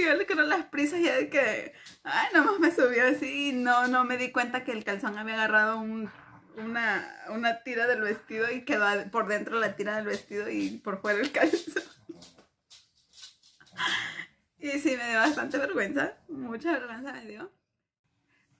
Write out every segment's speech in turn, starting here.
Y yo le creo las prisas ya de que, ay, nomás me subió así y no, no me di cuenta que el calzón había agarrado una, tira del vestido y quedó por dentro la tira del vestido y por fuera el calzón. Y sí, me dio bastante vergüenza, mucha vergüenza me dio.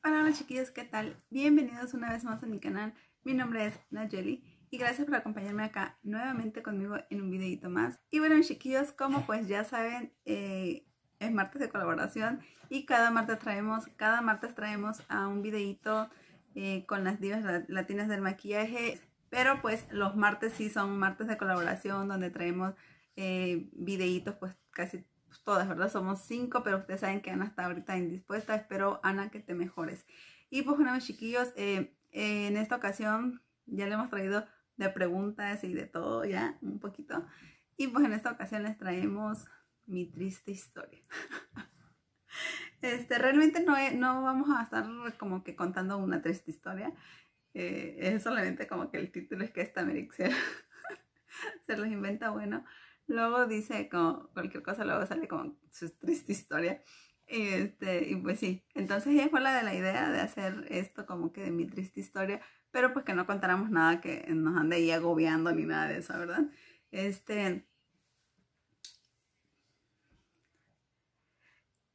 Hola chiquillos, ¿qué tal? Bienvenidos una vez más a mi canal. Mi nombre es Nayeli y gracias por acompañarme acá nuevamente conmigo en un videito más. Y bueno, chiquillos, como pues ya saben, eh, es martes de colaboración y cada martes traemos, cada martes traemos a un videito eh, con las divas latinas del maquillaje, pero pues los martes sí son martes de colaboración donde traemos eh, videitos pues casi todas, ¿verdad? Somos cinco, pero ustedes saben que Ana está ahorita indispuesta, espero Ana que te mejores. Y pues bueno, vez chiquillos, eh, en esta ocasión ya le hemos traído de preguntas y de todo ya un poquito. Y pues en esta ocasión les traemos mi triste historia. Este, realmente no, no vamos a estar como que contando una triste historia. Eh, es solamente como que el título es que esta Merix se, los inventa bueno. Luego dice como cualquier cosa, luego sale como su triste historia. Y, este, y pues sí, entonces ella fue la de la idea de hacer esto como que de mi triste historia, pero pues que no contáramos nada que nos ande ahí agobiando ni nada de eso, ¿verdad? Este,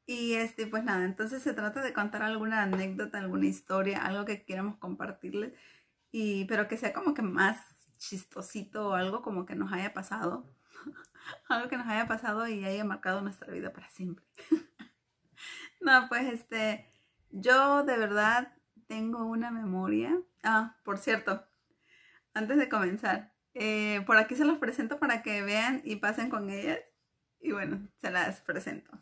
Y este, pues nada, entonces se trata de contar alguna anécdota, alguna historia, algo que queremos compartirles, y, pero que sea como que más chistosito o algo como que nos haya pasado, algo que nos haya pasado y haya marcado nuestra vida para siempre. no, pues este, yo de verdad tengo una memoria. Ah, por cierto, antes de comenzar, eh, por aquí se los presento para que vean y pasen con ellas. Y bueno, se las presento.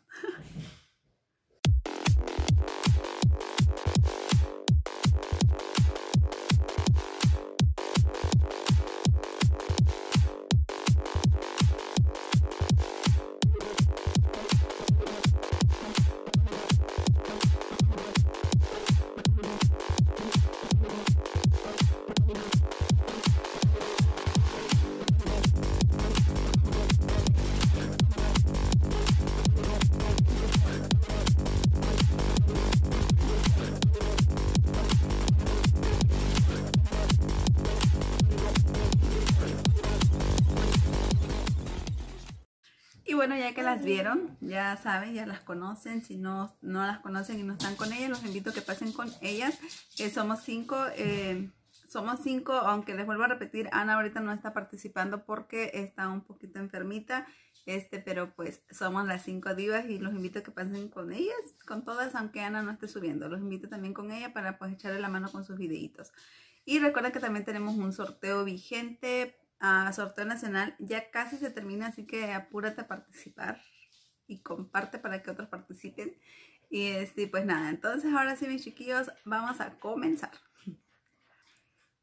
que las vieron, ya saben, ya las conocen. Si no, no las conocen y no están con ellas, los invito a que pasen con ellas, que somos cinco. Eh, somos cinco, aunque les vuelvo a repetir, Ana ahorita no está participando porque está un poquito enfermita, este, pero pues somos las cinco divas y los invito a que pasen con ellas, con todas, aunque Ana no esté subiendo. Los invito también con ella para pues echarle la mano con sus videitos. Y recuerden que también tenemos un sorteo vigente sorteo nacional. Ya casi se termina, así que apúrate a participar y comparte para que otros participen. Y este, pues nada, entonces ahora sí mis chiquillos, vamos a comenzar.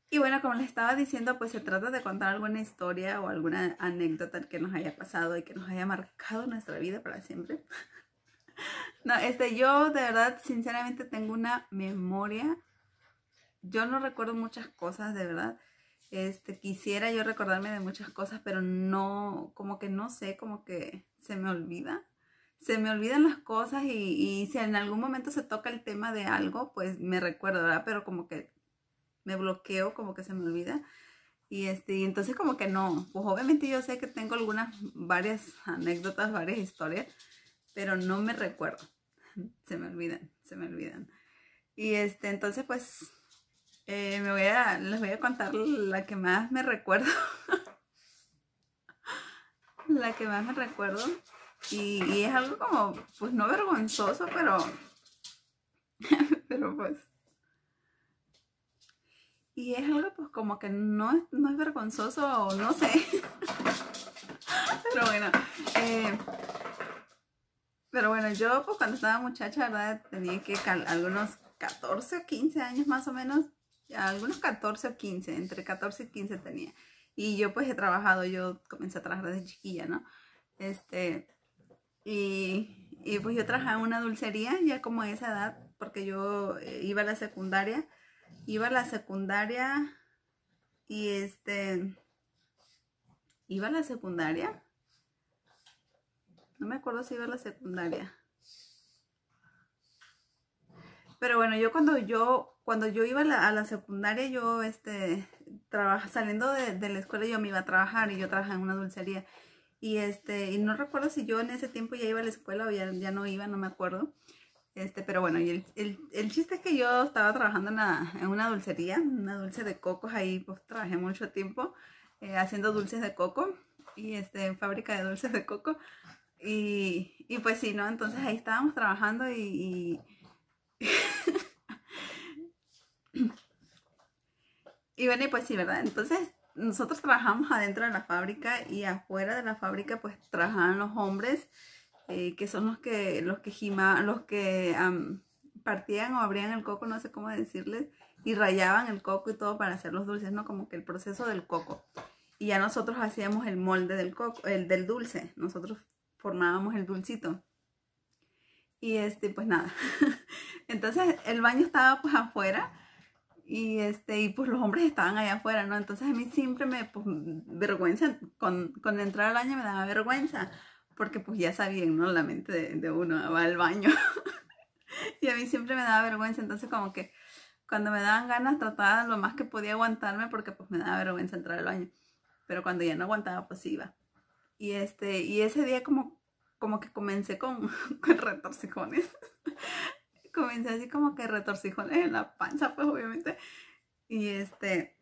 Y bueno, como les estaba diciendo, pues se trata de contar alguna historia o alguna anécdota que nos haya pasado y que nos haya marcado nuestra vida para siempre. No, este, yo de verdad, sinceramente tengo una memoria. Yo no recuerdo muchas cosas, de verdad. Este, quisiera yo recordarme de muchas cosas, pero no, como que no sé, como que se me olvida. Se me olvidan las cosas y, si en algún momento se toca el tema de algo, pues me recuerdo, ¿verdad? Pero como que me bloqueo, como que se me olvida. Y este, y entonces como que no, pues obviamente yo sé que tengo algunas, varias anécdotas, varias historias, pero no me recuerdo. Se me olvidan, se me olvidan. Y este, entonces pues eh, me voy a, les voy a contar la que más me recuerdo. la que más me recuerdo. Y, es algo como, pues no vergonzoso, pero. pero pues. Y es algo, pues como que no, no es vergonzoso, no sé. pero bueno. Eh, pero bueno, yo pues cuando estaba muchacha, ¿verdad? Tenía que algunos 14 o 15 años más o menos algunos 14 o 15, entre 14 y 15 tenía. Y yo pues he trabajado, yo comencé a trabajar desde chiquilla, ¿no? Este, y, pues yo trabajaba en una dulcería ya como a esa edad, porque yo eh, iba a la secundaria, iba a la secundaria y este, iba a la secundaria, no me acuerdo si iba a la secundaria. Pero bueno, yo cuando yo cuando yo iba a la, secundaria, yo este, saliendo de, la escuela yo me iba a trabajar y yo trabajaba en una dulcería. Y, este, y no recuerdo si yo en ese tiempo ya iba a la escuela o ya, no iba, no me acuerdo. Este, pero bueno, y el, chiste es que yo estaba trabajando en, en, una dulcería, una dulce de cocos, ahí pues trabajé mucho tiempo eh, haciendo dulces de coco y este, fábrica de dulces de coco. Y, pues sí, ¿no? Entonces ahí estábamos trabajando y Y bueno, y pues sí, ¿verdad? Entonces, nosotros trabajamos adentro de la fábrica y afuera de la fábrica pues trabajaban los hombres eh, que son los que los que los que partían o abrían el coco, no sé cómo decirles, y rayaban el coco y todo para hacer los dulces, ¿no? Como que el proceso del coco. Y ya nosotros hacíamos el molde del coco, el del dulce, nosotros formábamos el dulcito. Y este, pues nada. Entonces el baño estaba pues afuera y este y pues los hombres estaban allá afuera, ¿no? Entonces a mí siempre me pues, vergüenza con, con, entrar al baño me daba vergüenza porque pues ya sabían, ¿no? La mente de, uno va al baño y a mí siempre me daba vergüenza, entonces como que cuando me daban ganas trataba lo más que podía aguantarme porque pues me daba vergüenza entrar al baño, pero cuando ya no aguantaba pues iba. Y este y ese día como como que comencé con, con retorcijones comencé así como que retorcijones en la panza, pues obviamente. Y este,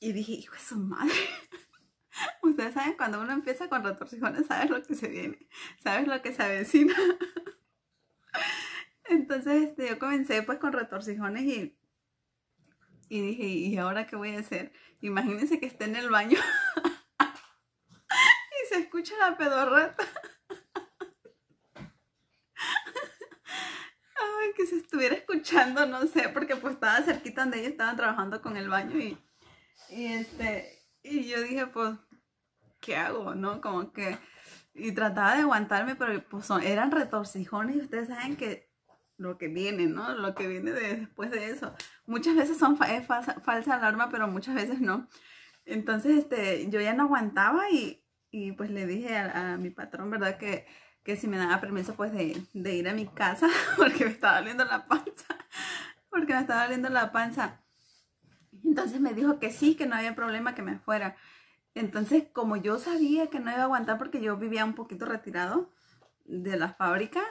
y dije, hijo de su madre. Ustedes saben, cuando uno empieza con retorcijones, sabes lo que se viene, sabes lo que se avecina. Entonces, este, yo comencé pues con retorcijones y, y dije, ¿y ahora qué voy a hacer? Imagínense que esté en el baño y se escucha la pedorrata. se estuviera escuchando, no sé, porque pues estaba cerquita donde ella estaban trabajando con el baño y, este, y yo dije, pues, ¿qué hago? ¿No? Como que, y trataba de aguantarme, pero pues eran retorcijones y ustedes saben que lo que viene, ¿no? Lo que viene después de eso. Muchas veces son falsa, alarma, pero muchas veces no. Entonces, este, yo ya no aguantaba y, pues le dije a mi patrón, ¿verdad? Que que si me daba permiso pues de, ir a mi casa porque me estaba doliendo la panza, porque me estaba doliendo la panza. Entonces me dijo que sí, que no había problema que me fuera. Entonces, como yo sabía que no iba a aguantar porque yo vivía un poquito retirado de la fábrica,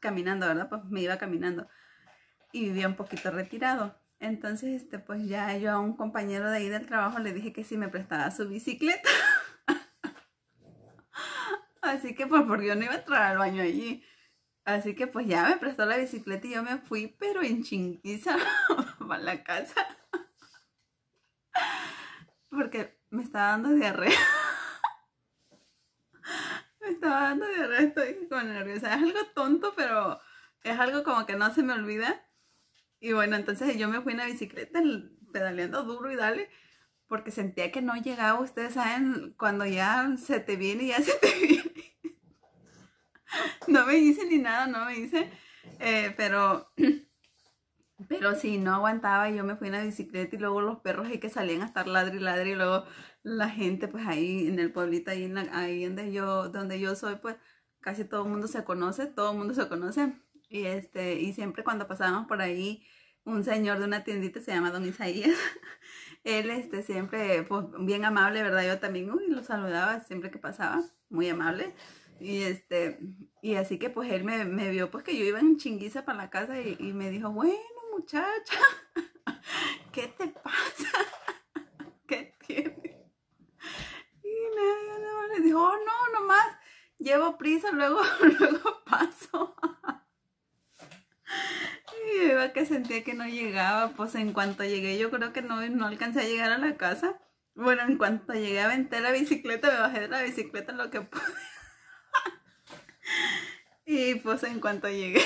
caminando, ¿verdad? Pues me iba caminando y vivía un poquito retirado. Entonces, este, pues ya yo a un compañero de ahí del trabajo le dije que si me prestaba su bicicleta. Así que pues porque yo no iba a entrar al baño allí. Así que pues ya me prestó la bicicleta y yo me fui, pero en chinguiza para la casa. Porque me estaba dando diarrea. Me estaba dando diarrea, estoy con nerviosa. Es algo tonto, pero es algo como que no se me olvida. Y bueno, entonces yo me fui en la bicicleta pedaleando duro y dale porque sentía que no llegaba. Ustedes saben, cuando ya se te viene, ya se te viene. No me dice ni nada, no me dice. Eh, pero, pero sí, no aguantaba. Yo me fui en la bicicleta y luego los perros ahí que salían a estar ladri, ladri. Y luego la gente, pues ahí en el pueblito, ahí, en donde, yo, donde yo soy, pues casi todo el mundo se conoce, todo el mundo se conoce. Y, este, y siempre cuando pasábamos por ahí, un señor de una tiendita, se llama Don Isaías. Él este, siempre, pues, bien amable, ¿verdad? Yo también lo saludaba siempre que pasaba, muy amable. Y este, y así que pues él me, vio pues que yo iba en chinguiza para la casa y, me dijo, bueno muchacha, ¿qué te pasa? ¿Qué tiene? Y me, le dijo, oh, no, nomás, llevo prisa, luego, luego paso. Y que sentía que no llegaba, pues en cuanto llegué yo creo que no, no alcancé a llegar a la casa. Bueno, en cuanto llegué a vender la bicicleta, me bajé de la bicicleta lo que pude. y pues en cuanto llegué,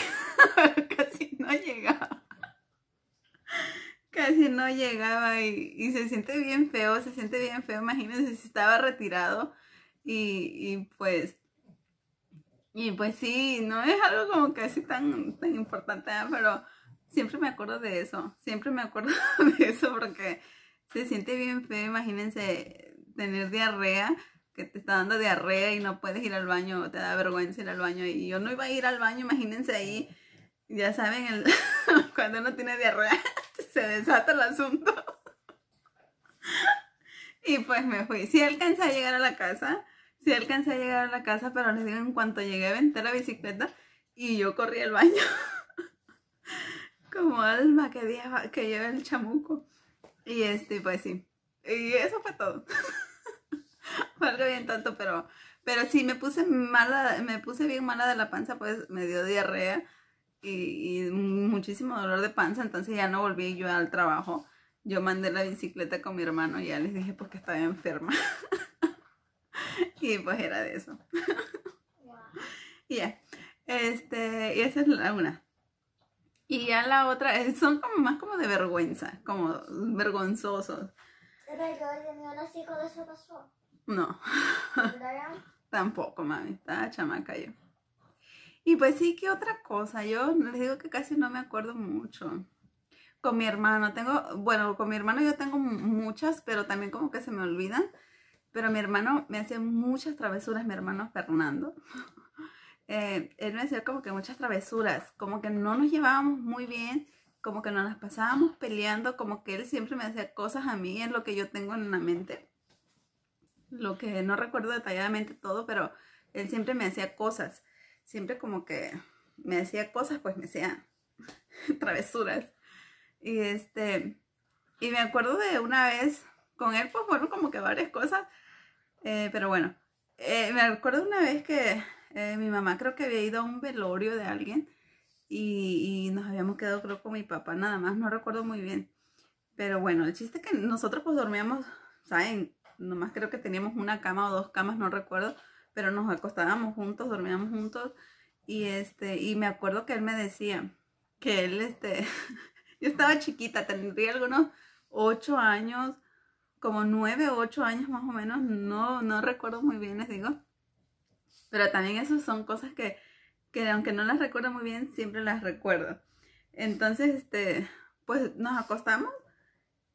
casi no llegaba. Casi no llegaba y, se siente bien feo, se siente bien feo. Imagínense si estaba retirado y, y pues y pues sí, no es algo como que así tan, tan importante, ¿eh? pero siempre me acuerdo de eso, siempre me acuerdo de eso porque se siente bien feo, imagínense tener diarrea, que te está dando diarrea y no puedes ir al baño, te da vergüenza ir al baño y yo no iba a ir al baño, imagínense ahí, ya saben, cuando uno tiene diarrea se desata el asunto. Y pues me fui, si alcancé a llegar a la casa, sí alcancé a llegar a la casa, pero les digo, en cuanto llegué, aventé la bicicleta y yo corrí al baño. Como alma que lleva, que lleva el chamuco. Y este, pues sí. Y eso fue todo. fue algo bien tanto, pero, pero sí, me puse mala, me puse bien mala de la panza, pues me dio diarrea y, muchísimo dolor de panza, entonces ya no volví yo al trabajo. Yo mandé la bicicleta con mi hermano y ya les dije porque estaba enferma. Y pues era de eso. y Este, y esa es la una. Y ya la otra, eh, son como más como de vergüenza, como vergonzosos. No. Tampoco, mami, estaba chamaca yo. Y pues sí, ¿qué otra cosa? Yo les digo que casi no me acuerdo mucho. Con mi hermano tengo, bueno, con mi hermano yo tengo muchas, pero también como que se me olvidan. Pero mi hermano me hacía muchas travesuras, mi hermano Fernando. Eh, él me hacía como que muchas travesuras, como que no nos llevábamos muy bien, como que nos las pasábamos peleando, como que él siempre me hacía cosas a mí en lo que yo tengo en la mente. Lo que no recuerdo detalladamente todo, pero él siempre me hacía cosas. Siempre como que me hacía cosas, pues me hacía travesuras. Y este, y me acuerdo de una vez con él, pues fueron como que varias cosas, eh, pero bueno, eh, me acuerdo una vez que eh, mi mamá creo que había ido a un velorio de alguien y, nos habíamos quedado creo con mi papá nada más, no recuerdo muy bien. Pero bueno, el chiste que nosotros pues dormíamos, ¿saben? Nomás creo que teníamos una cama o dos camas, no recuerdo, pero nos acostábamos juntos, dormíamos juntos y este, y me acuerdo que él me decía que él este, yo estaba chiquita, tendría algunos ocho años, como 9 o 8 años más o menos, no, no recuerdo muy bien, les digo. Pero también esas son cosas que, que aunque no las recuerdo muy bien, siempre las recuerdo. Entonces, este, pues nos acostamos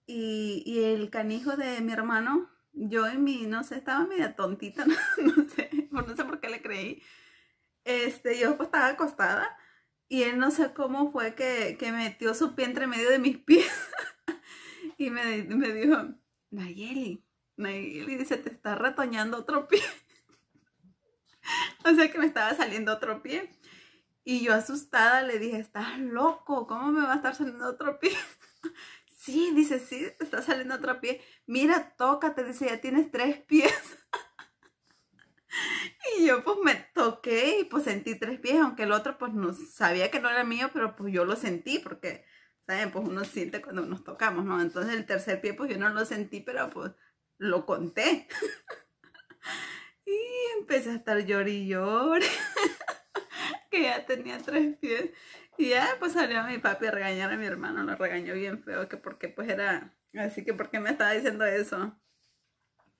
y, el canijo de mi hermano, yo en mi, no sé, estaba media tontita, no, sé, no sé por qué le creí. Este, yo pues estaba acostada y él no sé cómo fue que, que metió su pie entre medio de mis pies y me dijo, Nayeli, Nayeli dice, te está retoñando otro pie. o sea que me estaba saliendo otro pie. Y yo asustada le dije, estás loco, ¿cómo me va a estar saliendo otro pie? sí, dice, sí, te está saliendo otro pie. Mira, tócate, dice, ya tienes tres pies. y yo pues me toqué y pues sentí tres pies, aunque el otro pues no sabía que no era mío, pero pues yo lo sentí porque también pues uno siente cuando nos tocamos, ¿no? Entonces el tercer pie pues yo no lo sentí, pero pues lo conté. y empecé a estar llor y llor, que ya tenía tres pies. Y ya pues salió mi papi a regañar a mi hermano, lo regañó bien feo, que porque pues era, así que porque me estaba diciendo eso.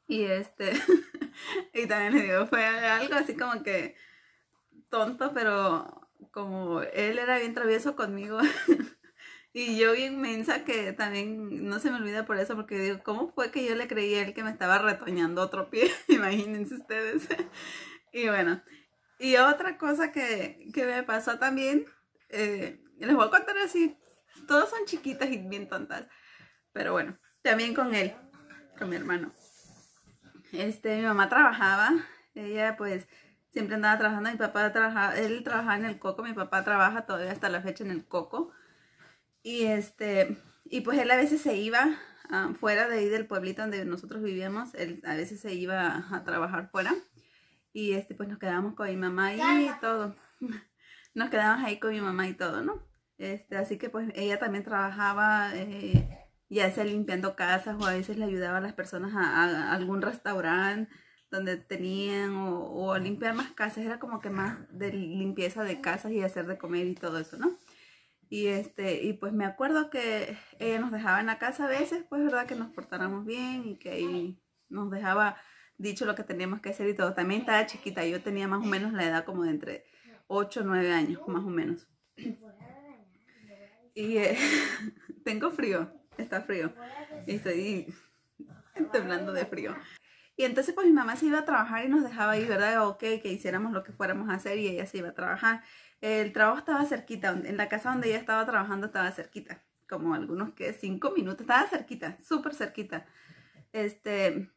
Y este, y también le digo, fue algo así como que tonto, pero como él era bien travieso conmigo. Y yo bien mensa que también no se me olvida por eso, porque digo, ¿cómo fue que yo le creí a él que me estaba retoñando otro pie? Imagínense ustedes. y bueno, y otra cosa que, me pasó también, eh, les voy a contar así, todos son chiquitas y bien tontas, pero bueno, también con él, con mi hermano. Este, mi mamá trabajaba, ella pues siempre andaba trabajando, mi papá trabajaba, él trabajaba en el coco, mi papá trabaja todavía hasta la fecha en el coco. Y este, y pues él a veces se iba ah, fuera de ahí del pueblito donde nosotros vivíamos, él a veces se iba a, trabajar fuera. Y este, pues nos quedábamos con mi mamá y todo. Nos quedábamos ahí con mi mamá y todo, ¿no? Este, así que pues ella también trabajaba, eh, ya sea limpiando casas o a veces le ayudaba a las personas a, algún restaurante donde tenían o, o, limpiar más casas, era como que más de limpieza de casas y hacer de comer y todo eso, ¿no? Y, este, y pues me acuerdo que ella nos dejaba en la casa a veces, pues verdad que nos portáramos bien y que ahí nos dejaba dicho lo que teníamos que hacer y todo. También estaba chiquita, yo tenía más o menos la edad como de entre 8 o 9 años, más o menos. Y eh, tengo frío, está frío. Y estoy temblando de frío. Y entonces pues mi mamá se iba a trabajar y nos dejaba ahí, ¿verdad? Ok, que hiciéramos lo que fuéramos a hacer y ella se iba a trabajar el trabajo estaba cerquita, en la casa donde ella estaba trabajando estaba cerquita, como algunos que cinco minutos, estaba cerquita, súper cerquita. Este,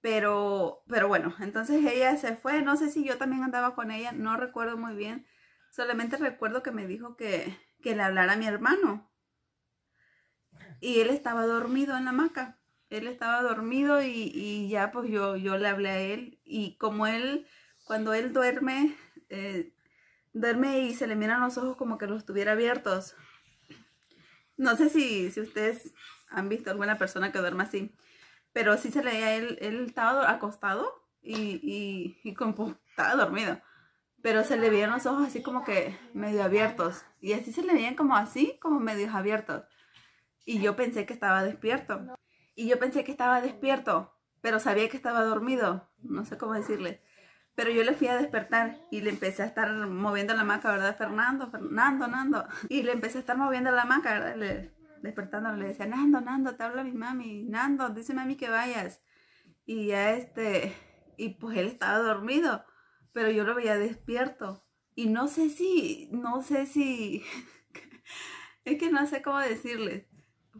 pero, pero bueno, entonces ella se fue, no sé si yo también andaba con ella, no recuerdo muy bien, solamente recuerdo que me dijo que, que le hablara a mi hermano. Y él estaba dormido en la hamaca, él estaba dormido y, ya pues yo, yo le hablé a él y como él, cuando él duerme, eh, duerme y se le miran los ojos como que los tuviera abiertos. No sé si, si ustedes han visto alguna persona que duerma así, pero sí se le él, él estaba acostado y, y, estaba dormido, pero se le veían los ojos así como que medio abiertos, y así se le veían como así, como medios abiertos. Y yo pensé que estaba despierto, y yo pensé que estaba despierto, pero sabía que estaba dormido, no sé cómo decirle. Pero yo le fui a despertar y le empecé a estar moviendo la maca, ¿verdad, Fernando? Fernando, Nando. Y le empecé a estar moviendo la maca, ¿verdad? Le, le decía, Nando, Nando, te habla mi mami. Nando, a mami que vayas. Y ya este, y pues él estaba dormido, pero yo lo veía despierto. Y no sé si, no sé si, es que no sé cómo decirle.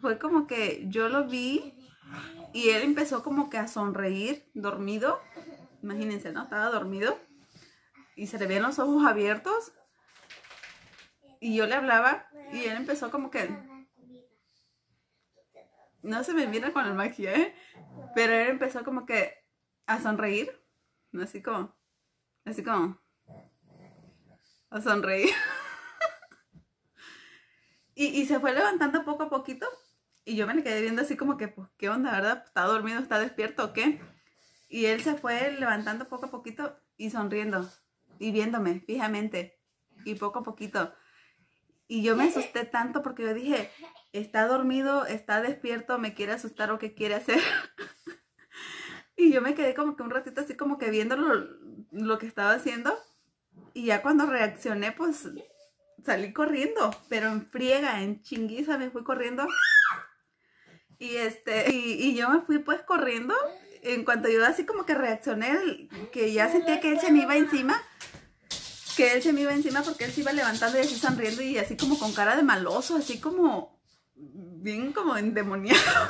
Fue como que yo lo vi y él empezó como que a sonreír dormido Imagínense, ¿no? Estaba dormido y se le veían los ojos abiertos y yo le hablaba y él empezó como que... No se me mira con el magia, ¿eh? Pero él empezó como que a sonreír, no así como, así como, a sonreír. y, y se fue levantando poco a poquito y yo me le quedé viendo así como que, pues, ¿qué onda, verdad? ¿Está dormido, está despierto o qué? Y él se fue levantando poco a poquito y sonriendo y viéndome fijamente y poco a poquito. Y yo me asusté tanto porque yo dije, está dormido, está despierto, me quiere asustar o qué quiere hacer. y yo me quedé como que un ratito así como que viéndolo lo, que estaba haciendo. Y ya cuando reaccioné, pues salí corriendo, pero en friega, en chinguiza me fui corriendo. Y este, y yo me fui pues corriendo en cuanto yo así como que reaccioné, que ya sentía que él se me iba encima, que él se me iba encima porque él se iba levantando y así sonriendo y así como con cara de maloso, así como bien como endemoniado.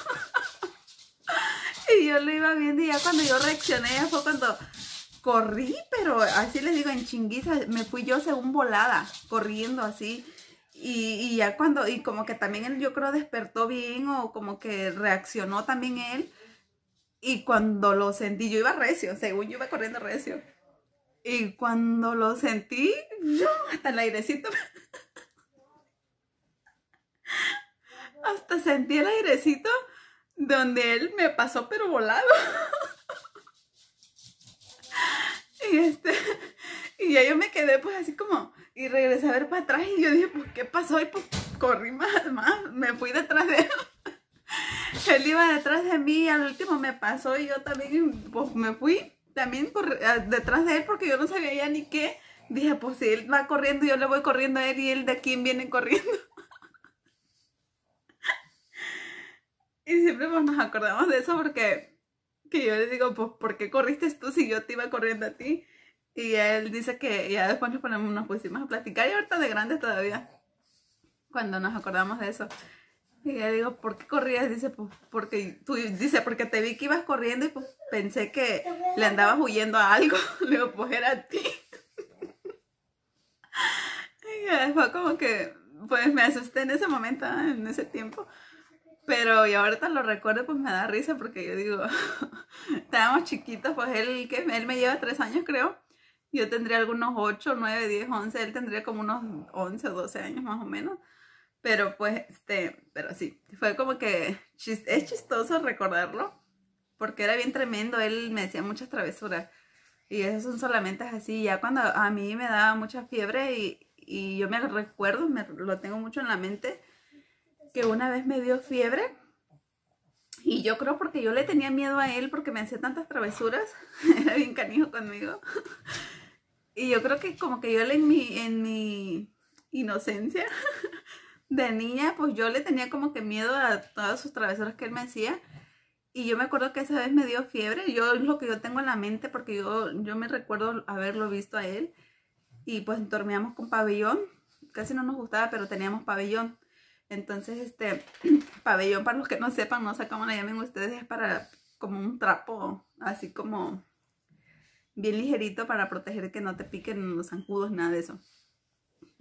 y yo lo iba viendo y ya cuando yo reaccioné fue cuando corrí, pero así les digo, en chinguiza, me fui yo según volada, corriendo así. Y, y, ya cuando, y como que también él yo creo despertó bien o como que reaccionó también él, y cuando lo sentí, yo iba recio, según yo iba corriendo recio. Y cuando lo sentí, yo hasta el airecito. hasta sentí el airecito donde él me pasó pero volado. y este y ya yo me quedé pues así como y regresé a ver para atrás y yo dije, pues qué pasó y pues, corrí más, más, me fui detrás de él. Él iba detrás de mí y al último me pasó y yo también pues, me fui también por, detrás de él porque yo no sabía ya ni qué. Dije, pues si él va corriendo, yo le voy corriendo a él y él de quién viene corriendo. y siempre pues, nos acordamos de eso porque que yo le digo, pues ¿por qué corriste tú si yo te iba corriendo a ti? Y él dice que ya después nos, ponemos, nos pusimos a platicar y ahorita de grandes todavía, cuando nos acordamos de eso. Y yo digo, ¿por qué corrías? Dice, pues, porque tú, dice, porque te vi que ibas corriendo y pues pensé que le andabas huyendo a algo. Le digo, pues era a ti. Y fue como que, pues me asusté en ese momento, en ese tiempo. Pero y ahorita lo recuerdo, pues me da risa porque yo digo, estábamos chiquitos, pues él, que él me lleva tres años creo, yo tendría algunos ocho, nueve, diez, once. él tendría como unos once o 12 años más o menos. Pero pues, este, pero sí, fue como que es chistoso recordarlo, porque era bien tremendo, él me decía muchas travesuras. Y eso son solamente así, ya cuando a mí me daba mucha fiebre y, y yo me recuerdo, me, lo tengo mucho en la mente, que una vez me dio fiebre y yo creo porque yo le tenía miedo a él porque me hacía tantas travesuras, era bien canijo conmigo. y yo creo que como que yo en mi, en mi inocencia de niña, pues yo le tenía como que miedo a todas sus travesuras que él me hacía. Y yo me acuerdo que esa vez me dio fiebre. Yo lo que yo tengo en la mente, porque yo, yo me recuerdo haberlo visto a él. Y pues dormíamos con pabellón. Casi no nos gustaba, pero teníamos pabellón. Entonces, este pabellón, para los que no sepan, no sé cómo le llamen ustedes, es para como un trapo, así como bien ligerito para proteger que no te piquen los zancudos, nada de eso.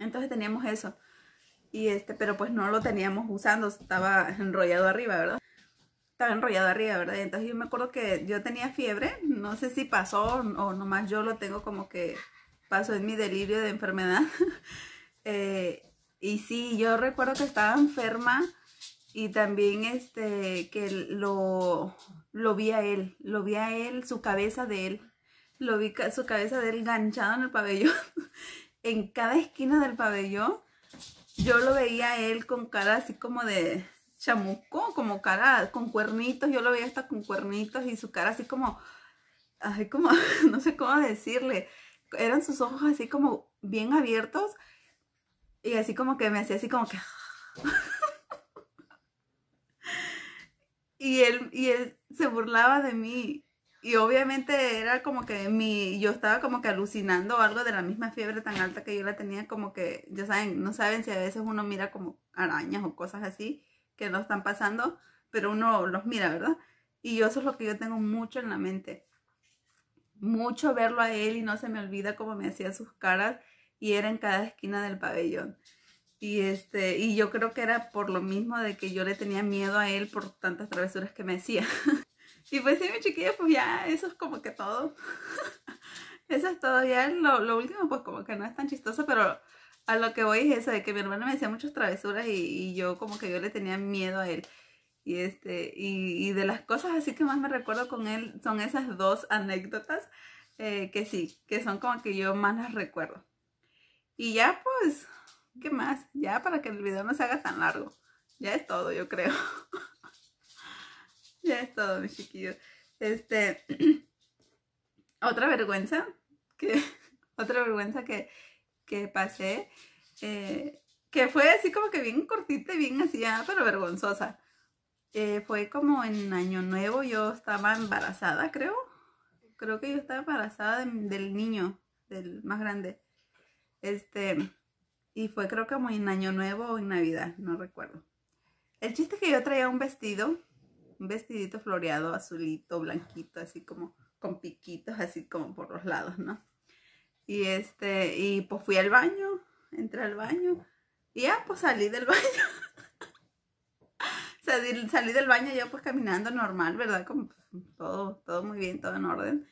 Entonces teníamos eso. Y este, pero pues no lo teníamos usando, estaba enrollado arriba, ¿verdad? Estaba enrollado arriba, ¿verdad? entonces yo me acuerdo que yo tenía fiebre, no sé si pasó o nomás yo lo tengo como que pasó en mi delirio de enfermedad. Eh, y sí, yo recuerdo que estaba enferma y también este, que lo, lo vi a él, lo vi a él, su cabeza de él, lo vi su cabeza de él ganchado en el pabellón, en cada esquina del pabellón yo lo veía él con cara así como de chamuco, como cara con cuernitos, yo lo veía hasta con cuernitos y su cara así como, ay, como, no sé cómo decirle, eran sus ojos así como bien abiertos y así como que me hacía así como que... y, él, y él se burlaba de mí y obviamente era como que mi, yo estaba como que alucinando algo de la misma fiebre tan alta que yo la tenía, como que, ya saben, no saben si a veces uno mira como arañas o cosas así que no están pasando, pero uno los mira, ¿verdad? Y eso es lo que yo tengo mucho en la mente. Mucho verlo a él y no se me olvida cómo me hacía sus caras y era en cada esquina del pabellón. Y, este, y yo creo que era por lo mismo de que yo le tenía miedo a él por tantas travesuras que me hacía. Y pues sí, mi chiquillo, pues ya eso es como que todo. eso es todo. Ya lo, lo, último, pues como que no es tan chistoso, pero a lo que voy es eso, de que mi hermano me decía muchas travesuras y, y yo como que yo le tenía miedo a él. Y, este, y, de las cosas así que más me recuerdo con él son esas dos anécdotas eh, que sí, que son como que yo más las recuerdo. Y ya pues, ¿qué más? Ya para que el video no se haga tan largo. Ya es todo, yo creo. ya es todo, mis chiquillos. Este, otra vergüenza que, otra vergüenza que, que pasé, eh, que fue así como que bien cortita y bien así, ah, pero vergonzosa. Eh, fue como en Año Nuevo, yo estaba embarazada, creo. Creo que yo estaba embarazada del niño, del más grande. Este, y fue creo que como en Año Nuevo o en Navidad, no recuerdo. El chiste es que yo traía un vestido un vestidito floreado, azulito, blanquito, así como con piquitos, así como por los lados, ¿no? Y este, y pues fui al baño, entré al baño, y ya pues salí del baño. salí, del baño yo pues caminando normal, ¿verdad? Como pues, todo, todo muy bien, todo en orden.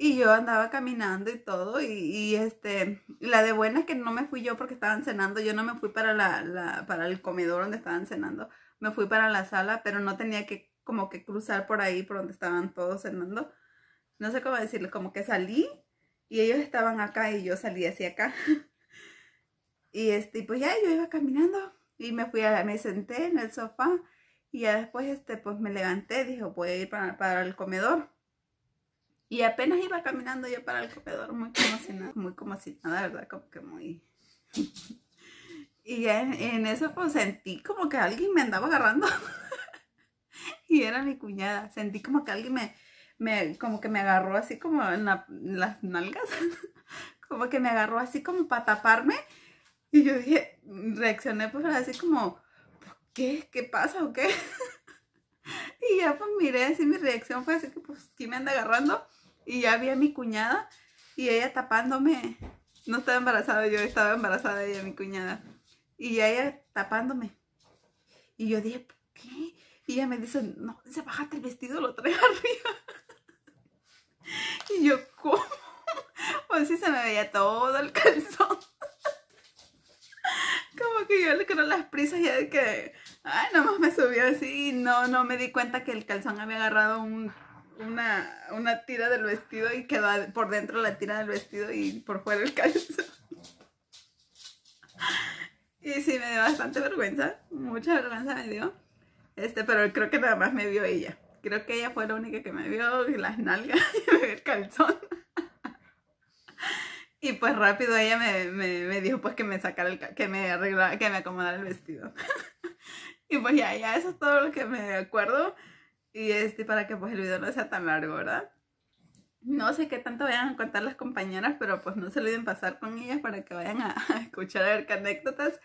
Y yo andaba caminando y todo, y, este, la de buena es que no me fui yo porque estaban cenando, yo no me fui para, la, la, para el comedor donde estaban cenando, me fui para la sala, pero no tenía que como que cruzar por ahí, por donde estaban todos cenando. No sé cómo decirlo, como que salí y ellos estaban acá y yo salí hacia acá. y este, pues ya yo iba caminando y me fui a, me senté en el sofá y ya después este, pues me levanté, dije voy a ir para, el comedor. Y apenas iba caminando yo para el comedor, muy como si nada, muy como si nada, ¿verdad? Como que muy y ya en eso pues sentí como que alguien me andaba agarrando. y era mi cuñada. Sentí como que alguien me, como que me agarró así como en, las nalgas. como que me agarró así como para taparme. Y yo dije, reaccioné pues así como, ¿qué? ¿Qué pasa o qué? y ya pues miré así, mi reacción fue así que pues, ¿quién me anda agarrando? Y ya vi a mi cuñada y ella tapándome. No estaba embarazada, yo estaba embarazada ella, mi cuñada. Y ella tapándome. Y yo dije, ¿por ¿qué? Y ella me dice, no, dice, bájate el vestido, lo trae arriba. Y yo, ¿cómo? Pues si se me veía todo el calzón. Como que yo le creo las prisas ya de que, ay, nomás me subió así y no, no me di cuenta que el calzón había agarrado una, una tira del vestido y quedó por dentro la tira del vestido y por fuera el calzón. Y sí, me dio bastante vergüenza, mucha vergüenza me dio. Este, pero creo que nada más me vio ella. Creo que ella fue la única que me vio las nalgas y el calzón. Y pues rápido ella me, me, me, dijo pues que me sacara que me arreglara, que me acomodara el vestido. y pues ya, ya eso es todo lo que me acuerdo. Y este, para que pues el video no sea tan largo, ¿verdad? No sé qué tanto vayan a contar las compañeras, pero pues no se olviden pasar con ellas para que vayan a, escuchar a ver qué anécdotas,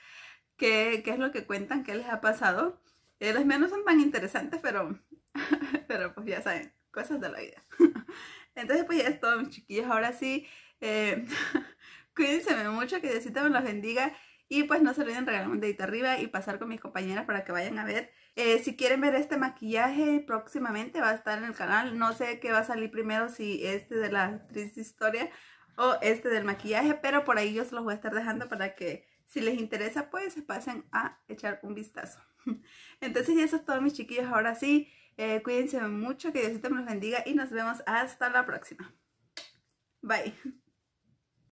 qué, qué, es lo que cuentan, qué les ha pasado. Eh, las mías no son tan interesantes, pero, pero pues ya saben, cosas de la vida. Entonces pues ya es todo, mis chiquillos. Ahora sí, eh, cuídense mucho, que Diosita me los bendiga. Y pues no se olviden regalarme un dedito arriba y pasar con mis compañeras para que vayan a ver. Eh, si quieren ver este maquillaje próximamente va a estar en el canal. No sé qué va a salir primero, si este de la triste historia o este del maquillaje. Pero por ahí yo se los voy a estar dejando para que si les interesa pues pasen a echar un vistazo. Entonces ya eso es todo mis chiquillos. Ahora sí, eh, cuídense mucho, que Diosito me los bendiga y nos vemos hasta la próxima. Bye.